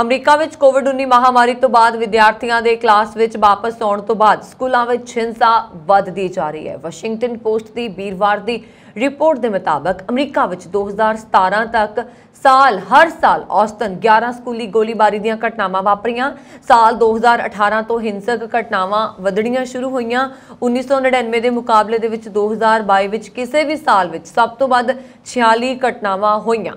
America ਵਿੱਚ ਕੋਵਿਡ-19 ਮਹਾਮਾਰੀ ਤੋਂ ਬਾਅਦ ਵਿਦਿਆਰਥੀਆਂ ਦੇ ਕਲਾਸ ਵਿੱਚ ਵਾਪਸ ਆਉਣ ਤੋਂ ਬਾਅਦ ਸਕੂਲਾਂ ਵਿੱਚ ਹਿੰਸਾ ਵੱਧਦੀ ਜਾ ਰਹੀ ਹੈ ਵਾਸ਼ਿੰਗਟਨ ਪੋਸਟ ਦੀ ਵੀਰਵਾਰ ਦੀ ਰਿਪੋਰਟ ਦੇ ਮੁਤਾਬਕ ਅਮਰੀਕਾ ਵਿੱਚ 2017 ਤੱਕ ਸਾਲ ਹਰ ਸਾਲ ਔਸਤਨ 11 ਸਕੂਲੀ ਗੋਲੀਬਾਰੀ ਦੀਆਂ ਘਟਨਾਵਾਂ ਵਾਪਰੀਆਂ ਸਾਲ 2018 ਤੋਂ ਹਿੰਸਕ ਘਟਨਾਵਾਂ ਵਧਣੀਆਂ ਸ਼ੁਰੂ ਹੋਈਆਂ 1999 ਦੇ ਮੁਕਾਬਲੇ ਦੇ ਵਿੱਚ 2022 ਵਿੱਚ ਕਿਸੇ ਵੀ ਸਾਲ ਵਿੱਚ ਸਭ ਤੋਂ ਵੱਧ 46 ਘਟਨਾਵਾਂ ਹੋਈਆਂ